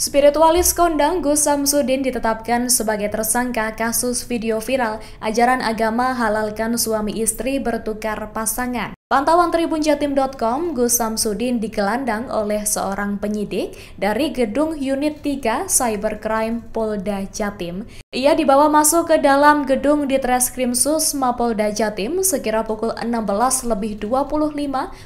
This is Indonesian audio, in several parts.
Spiritualis kondang Gus Samsudin ditetapkan sebagai tersangka kasus video viral ajaran agama halalkan suami istri bertukar pasangan. Pantauan tribunjatim.com, Gus Samsudin digelandang oleh seorang penyidik dari gedung unit 3 Cybercrime Polda Jatim. Ia dibawa masuk ke dalam gedung di Treskrimsus Mapolda Jatim sekira pukul 16 lebih 25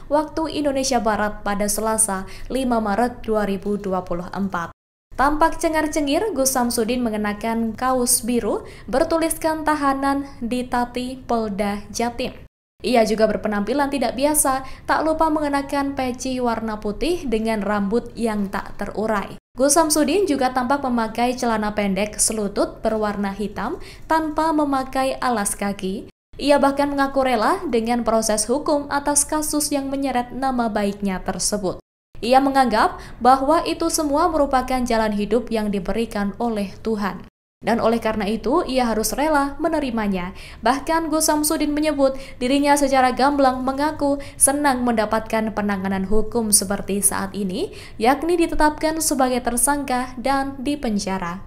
waktu Indonesia Barat pada Selasa 5 Maret 2024. Tampak cengar-cengir, Gus Samsudin mengenakan kaos biru bertuliskan tahanan di Tati Polda Jatim. Ia juga berpenampilan tidak biasa, tak lupa mengenakan peci warna putih dengan rambut yang tak terurai. Gus Samsudin juga tampak memakai celana pendek selutut berwarna hitam tanpa memakai alas kaki. Ia bahkan mengaku rela dengan proses hukum atas kasus yang menyeret nama baiknya tersebut. Ia menganggap bahwa itu semua merupakan jalan hidup yang diberikan oleh Tuhan. Dan oleh karena itu, ia harus rela menerimanya. Bahkan Gus Samsudin menyebut dirinya secara gamblang mengaku senang mendapatkan penanganan hukum seperti saat ini, yakni ditetapkan sebagai tersangka dan dipenjara.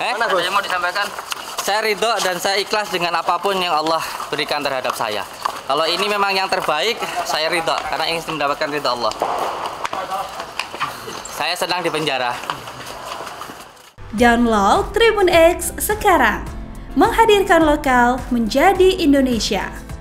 Eh, mau disampaikan? Saya ridho dan saya ikhlas dengan apapun yang Allah berikan terhadap saya. Kalau ini memang yang terbaik, saya ridho karena ingin mendapatkan ridho Allah. Saya sedang di penjara. Download Tribun X sekarang. Menghadirkan lokal menjadi Indonesia.